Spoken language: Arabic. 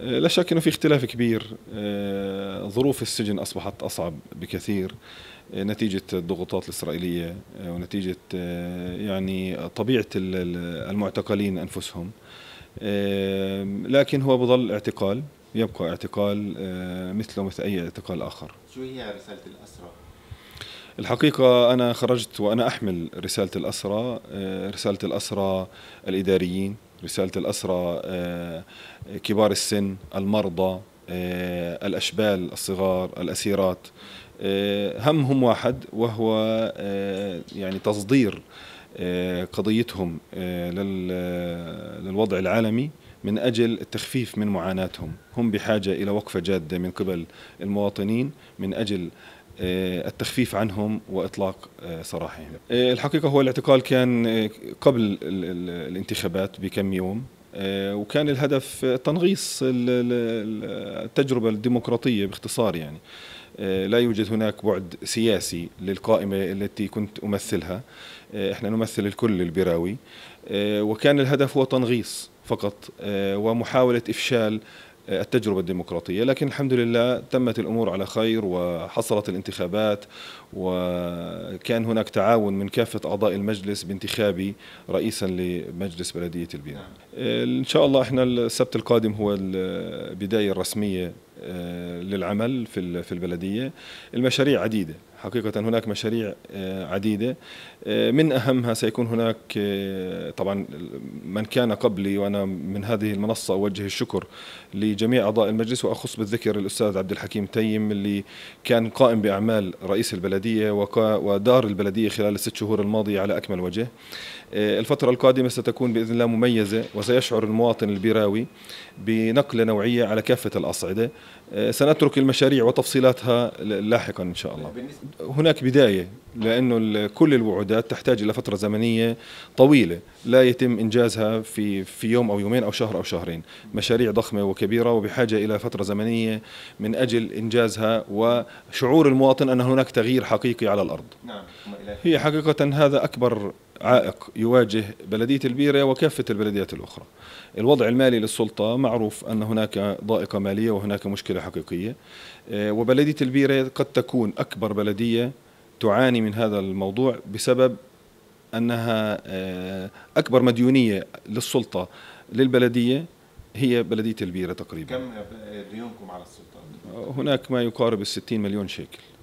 لا شك انه في اختلاف كبير آه، ظروف السجن اصبحت اصعب بكثير آه، نتيجه الضغوطات الاسرائيليه آه، ونتيجه يعني طبيعه المعتقلين انفسهم لكن هو بظل اعتقال يبقى اعتقال مثله مثل اي اعتقال اخر شو هي رساله الاسرى الحقيقة أنا خرجت وأنا أحمل رسالة الأسرى رسالة الأسرى الإداريين رسالة الأسرة آه، كبار السن المرضى آه، الأشبال الصغار الأسيرات همهم آه، واحد وهو يعني تصدير قضيتهم للوضع العالمي من أجل التخفيف من معاناتهم هم بحاجة إلى وقفة جادة من قبل المواطنين من أجل آه، التخفيف عنهم واطلاق آه، سراحهم. آه، الحقيقه هو الاعتقال كان قبل الانتخابات بكم يوم وكان الهدف تنغيص التجربه الديمقراطيه باختصار يعني. لا يوجد هناك بعد سياسي للقائمة التي كنت أمثلها إحنا نمثل الكل البراوي وكان الهدف هو تنغيص فقط ومحاولة إفشال التجربة الديمقراطية لكن الحمد لله تمت الأمور على خير وحصلت الانتخابات وكان هناك تعاون من كافة أعضاء المجلس بانتخابي رئيسا لمجلس بلدية البناء إن شاء الله إحنا السبت القادم هو البداية الرسمية للعمل في البلدية المشاريع عديدة حقيقة هناك مشاريع آه، عديدة آه، من أهمها سيكون هناك آه، طبعا من كان قبلي وأنا من هذه المنصة أوجه الشكر لجميع أعضاء المجلس وأخص بالذكر الأستاذ عبد الحكيم تيم اللي كان قائم بأعمال رئيس البلدية ودار البلدية خلال الست شهور الماضية على أكمل وجه الفترة القادمة ستكون بإذن الله مميزة وسيشعر المواطن البيراوي بنقلة نوعية على كافة الأصعدة سنترك المشاريع وتفصيلاتها لاحقا إن شاء الله هناك بداية لأنه كل الوعودات تحتاج إلى فترة زمنية طويلة لا يتم إنجازها في, في يوم أو يومين أو شهر أو شهرين مشاريع ضخمة وكبيرة وبحاجة إلى فترة زمنية من أجل إنجازها وشعور المواطن أن هناك تغيير حقيقي على الأرض نعم، هي حقيقة هذا أكبر عائق يواجه بلدية البيرة وكافة البلديات الأخرى الوضع المالي للسلطة معروف أن هناك ضائقة مالية وهناك مشكلة حقيقية آه، وبلدية البيرة قد تكون أكبر بلدية تعاني من هذا الموضوع بسبب أنها آه، أكبر مديونية للسلطة للبلدية هي بلدية البيرة تقريبا كم ديونكم على السلطة؟ هناك ما يقارب الستين مليون شيكل